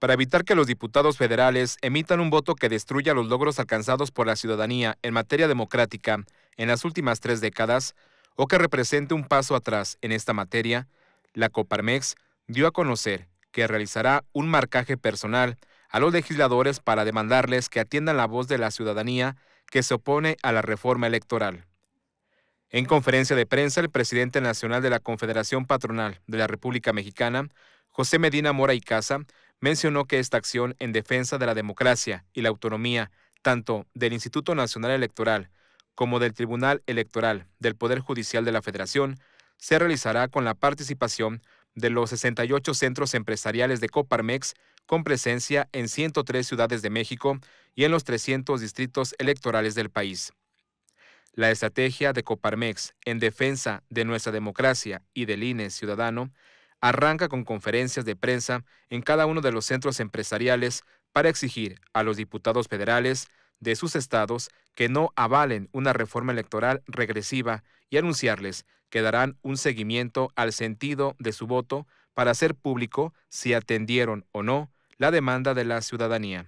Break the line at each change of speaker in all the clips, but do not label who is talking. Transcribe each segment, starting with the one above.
para evitar que los diputados federales emitan un voto que destruya los logros alcanzados por la ciudadanía en materia democrática en las últimas tres décadas o que represente un paso atrás en esta materia, la Coparmex dio a conocer que realizará un marcaje personal a los legisladores para demandarles que atiendan la voz de la ciudadanía que se opone a la reforma electoral. En conferencia de prensa, el presidente nacional de la Confederación Patronal de la República Mexicana, José Medina Mora y Casa, mencionó que esta acción en defensa de la democracia y la autonomía, tanto del Instituto Nacional Electoral como del Tribunal Electoral del Poder Judicial de la Federación, se realizará con la participación de los 68 centros empresariales de Coparmex, con presencia en 103 ciudades de México y en los 300 distritos electorales del país. La estrategia de Coparmex en defensa de nuestra democracia y del INE ciudadano arranca con conferencias de prensa en cada uno de los centros empresariales para exigir a los diputados federales de sus estados que no avalen una reforma electoral regresiva y anunciarles que darán un seguimiento al sentido de su voto para hacer público si atendieron o no la demanda de la ciudadanía.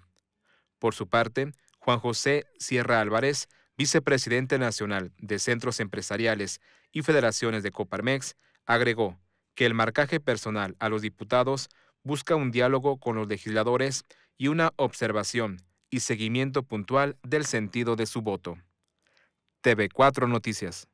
Por su parte, Juan José Sierra Álvarez, vicepresidente nacional de Centros Empresariales y Federaciones de Coparmex, agregó que el marcaje personal a los diputados busca un diálogo con los legisladores y una observación y seguimiento puntual del sentido de su voto. TV4 Noticias.